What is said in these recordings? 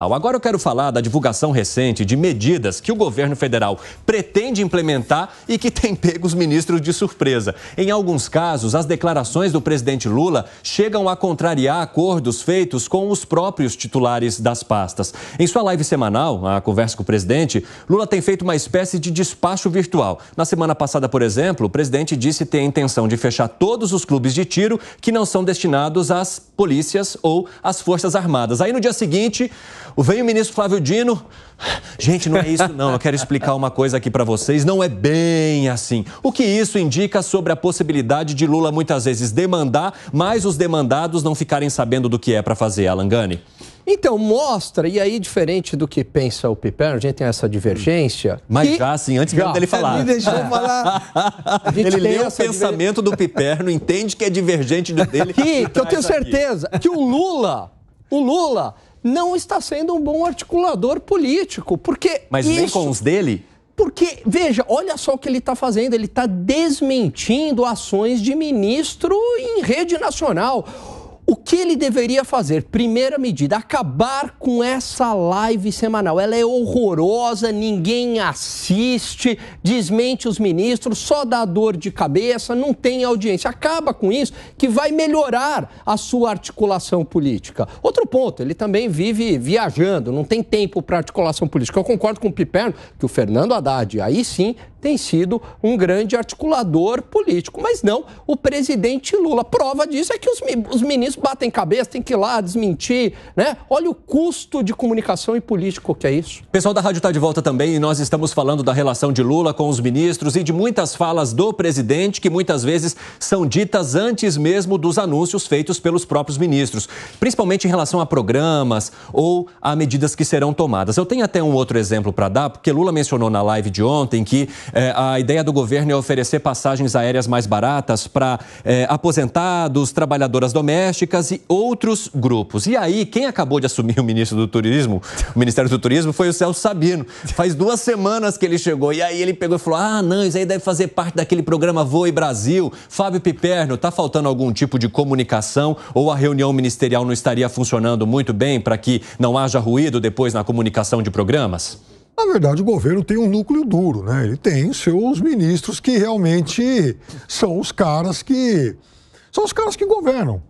Agora eu quero falar da divulgação recente de medidas que o governo federal pretende implementar e que tem pego os ministros de surpresa. Em alguns casos, as declarações do presidente Lula chegam a contrariar acordos feitos com os próprios titulares das pastas. Em sua live semanal, a conversa com o presidente, Lula tem feito uma espécie de despacho virtual. Na semana passada, por exemplo, o presidente disse ter a intenção de fechar todos os clubes de tiro que não são destinados às polícias ou as Forças Armadas. Aí no dia seguinte, vem o ministro Flávio Dino. Gente, não é isso não. Eu quero explicar uma coisa aqui para vocês. Não é bem assim. O que isso indica sobre a possibilidade de Lula muitas vezes demandar, mas os demandados não ficarem sabendo do que é para fazer, Alangani? Então, mostra, e aí, diferente do que pensa o Piper, a gente tem essa divergência. Mas que... já, assim, antes mesmo dele falar. É. Ele falar. ele lê o pensamento diver... do Piper, não entende que é divergente do dele. Que, que eu tenho certeza aqui. que o Lula, o Lula, não está sendo um bom articulador político. Porque. Mas isso... nem com os dele? Porque, veja, olha só o que ele está fazendo. Ele está desmentindo ações de ministro em rede nacional que ele deveria fazer? Primeira medida, acabar com essa live semanal. Ela é horrorosa, ninguém assiste, desmente os ministros, só dá dor de cabeça, não tem audiência. Acaba com isso, que vai melhorar a sua articulação política. Outro ponto, ele também vive viajando, não tem tempo para articulação política. Eu concordo com o Piperno que o Fernando Haddad, aí sim, tem sido um grande articulador político, mas não o presidente Lula. Prova disso é que os, os ministros batem tem cabeça, tem que ir lá desmentir, né? Olha o custo de comunicação e político que é isso. O pessoal da rádio está de volta também e nós estamos falando da relação de Lula com os ministros e de muitas falas do presidente que muitas vezes são ditas antes mesmo dos anúncios feitos pelos próprios ministros, principalmente em relação a programas ou a medidas que serão tomadas. Eu tenho até um outro exemplo para dar, porque Lula mencionou na live de ontem que eh, a ideia do governo é oferecer passagens aéreas mais baratas para eh, aposentados, trabalhadoras domésticas e outros grupos. E aí, quem acabou de assumir o ministro do Turismo, o Ministério do Turismo, foi o Celso Sabino. Faz duas semanas que ele chegou. E aí ele pegou e falou: ah, não, isso aí deve fazer parte daquele programa Voe Brasil. Fábio Piperno, tá faltando algum tipo de comunicação ou a reunião ministerial não estaria funcionando muito bem para que não haja ruído depois na comunicação de programas? Na verdade, o governo tem um núcleo duro, né? Ele tem seus ministros que realmente são os caras que. São os caras que governam.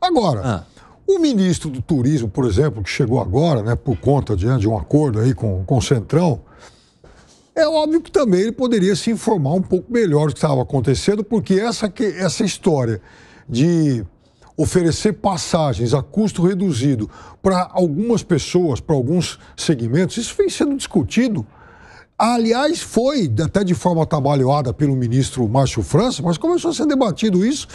Agora, ah. o ministro do Turismo, por exemplo, que chegou agora, né, por conta de, de um acordo aí com, com o Centrão, é óbvio que também ele poderia se informar um pouco melhor do que estava acontecendo, porque essa, essa história de oferecer passagens a custo reduzido para algumas pessoas, para alguns segmentos, isso vem sendo discutido. Aliás, foi até de forma trabalhada pelo ministro Márcio França, mas começou a ser debatido isso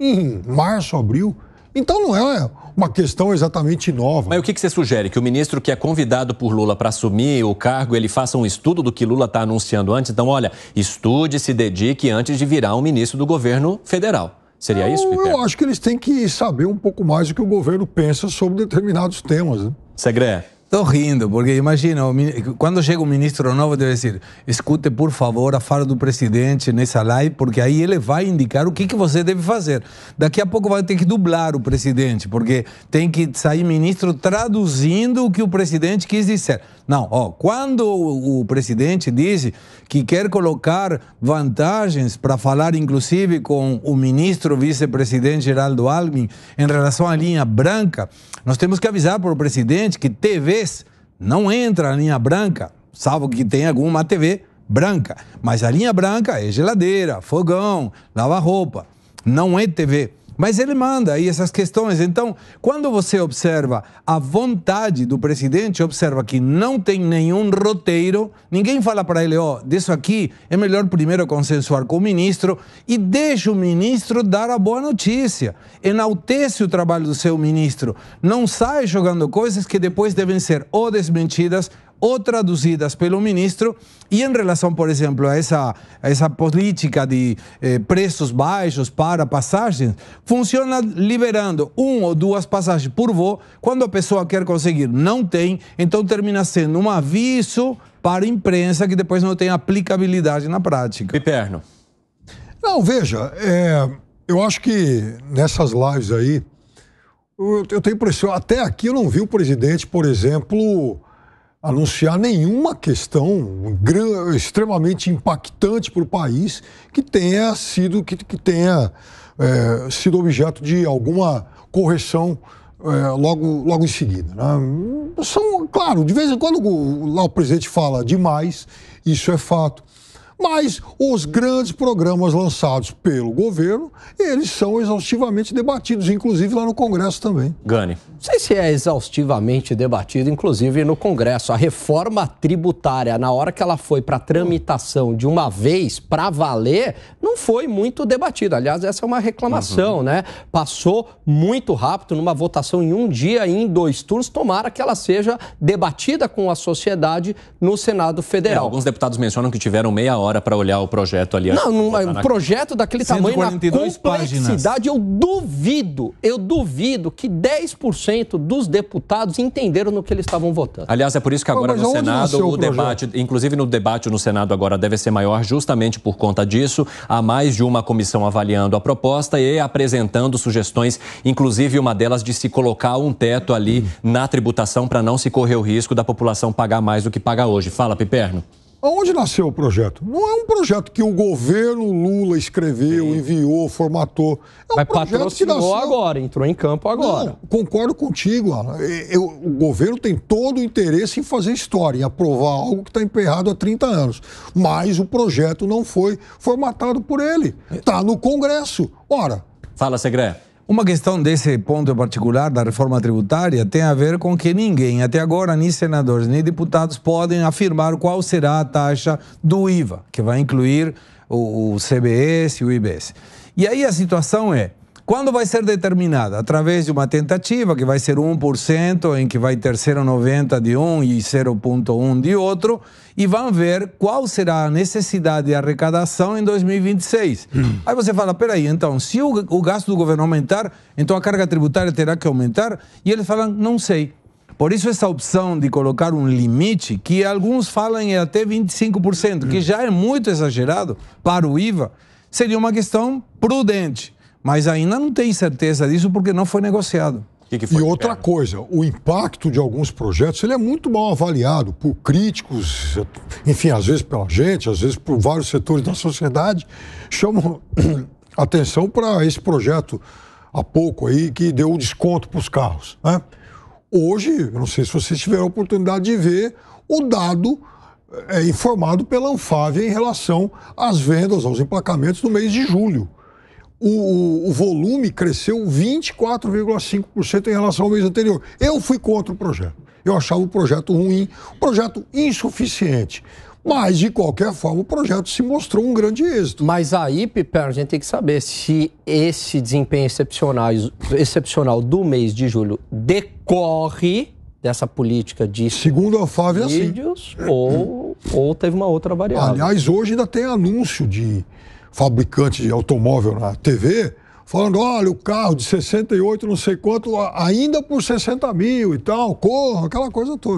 em março, abril. Então não é uma questão exatamente nova. Mas o que, você sugere? Que o ministro que é convidado por Lula para assumir o cargo, ele faça um estudo do que Lula está anunciando antes? Então, olha, estude, se dedique antes de virar um ministro do governo federal. Seria eu, isso, Piper? Eu acho que eles têm que saber um pouco mais do que o governo pensa sobre determinados temas. Né? Estou rindo, porque imagina, quando chega um ministro novo, deve dizer: escute, por favor, a fala do presidente nessa live, porque aí ele vai indicar o que, que você deve fazer. Daqui a pouco vai ter que dublar o presidente, porque tem que sair ministro traduzindo o que o presidente quis dizer. Não, ó, quando o, presidente diz que quer colocar vantagens para falar, inclusive, com o ministro vice-presidente Geraldo Alckmin em relação à linha branca, nós temos que avisar para o presidente que TV TVs, não entra a linha branca, salvo que tenha alguma TV branca. Mas a linha branca é geladeira, fogão, lava-roupa, não é TV. Mas ele manda aí essas questões. Então, quando você observa a vontade do presidente, observa que não tem nenhum roteiro, ninguém fala para ele, ó, oh, disso aqui é melhor primeiro consensuar com o ministro e deixa o ministro dar a boa notícia. Enaltece o trabalho do seu ministro. Não sai jogando coisas que depois devem ser ou desmentidas ou traduzidas pelo ministro. E em relação, por exemplo, a essa, a essa política de eh, preços baixos para passagens, funciona liberando um ou duas passagens por voo. Quando a pessoa quer conseguir, não tem, então termina sendo um aviso para a imprensa que depois não tem aplicabilidade na prática. Piperno. Não, veja, é, eu acho que nessas lives aí, eu, eu tenho impressão, até aqui eu não vi o presidente, por exemplo, anunciar nenhuma questão extremamente impactante para o país que tenha sido que, que tenha é, sido objeto de alguma correção é, logo, logo em seguida. Né? São, claro, de vez em quando o, lá o presidente fala demais, isso é fato. Mas os grandes programas lançados pelo governo, eles são exaustivamente debatidos, inclusive lá no Congresso também. Gani. Não sei se é exaustivamente debatido, inclusive no Congresso. A reforma tributária, na hora que ela foi para tramitação de uma vez, para valer, não foi muito debatida. Aliás, essa é uma reclamação, uhum. né? Passou muito rápido, numa votação em um dia e em dois turnos. Tomara que ela seja debatida com a sociedade no Senado Federal. É, alguns deputados mencionam que tiveram meia hora hora para olhar o projeto ali. Não, não é um na... projeto daquele tamanho, na complexidade, páginas. eu duvido, eu duvido que 10% dos deputados entenderam no que eles estavam votando. Aliás, é por isso que agora Mas no Senado o, o debate, inclusive no debate no Senado agora deve ser maior justamente por conta disso. Há mais de uma comissão avaliando a proposta e apresentando sugestões, inclusive uma delas de se colocar um teto ali na tributação para não se correr o risco da população pagar mais do que paga hoje. Fala, Piperno. Aonde nasceu o projeto? Não é um projeto que o governo Lula escreveu, Sim. enviou, formatou. É um Mas projeto que nasceu agora, entrou em campo agora. Não, concordo contigo, Alan. Eu, o governo tem todo o interesse em fazer história, em aprovar algo que está emperrado há 30 anos. Mas o projeto não foi formatado por ele. Está no Congresso. Ora. Fala, Segredo. Uma questão desse ponto particular da reforma tributária tem a ver com que ninguém, até agora, nem senadores nem deputados, podem afirmar qual será a taxa do IVA, que vai incluir o, o CBS e o IBS. E aí a situação é: quando vai ser determinada? Através de uma tentativa, que vai ser 1%, em que vai ter 0,90 de um e 0,1 de outro, e vão ver qual será a necessidade de arrecadação em 2026. Hum. Aí você fala, peraí, então, se o, o gasto do governo aumentar, então a carga tributária terá que aumentar? E eles falam, não sei. Por isso, essa opção de colocar um limite, que alguns falam é até 25%, que hum. já é muito exagerado para o IVA, seria uma questão prudente. Mas ainda não tem certeza disso porque não foi negociado. Que que foi e outra perna? coisa, o impacto de alguns projetos ele é muito mal avaliado por críticos, enfim, às vezes pela gente, às vezes por vários setores da sociedade, chamam atenção para esse projeto há pouco aí que deu um desconto para os carros. Né? Hoje, eu não sei se vocês tiveram a oportunidade de ver o dado eh, é, informado pela Anfávia em relação às vendas, aos emplacamentos do mês de julho o, o, volume cresceu 24,5% em relação ao mês anterior. Eu fui contra o projeto. Eu achava o projeto ruim, o projeto insuficiente. Mas, de qualquer forma, o projeto se mostrou um grande êxito. Mas aí, Piper, a gente tem que saber se esse desempenho excepcional, excepcional do mês de julho decorre dessa política de segundo a Fábio assim. ou, ou teve uma outra variável. Aliás, hoje ainda tem anúncio de fabricante de automóvel na TV, falando: olha, o carro de 68, não sei quanto, ainda por 60 mil e tal, corra, aquela coisa toda.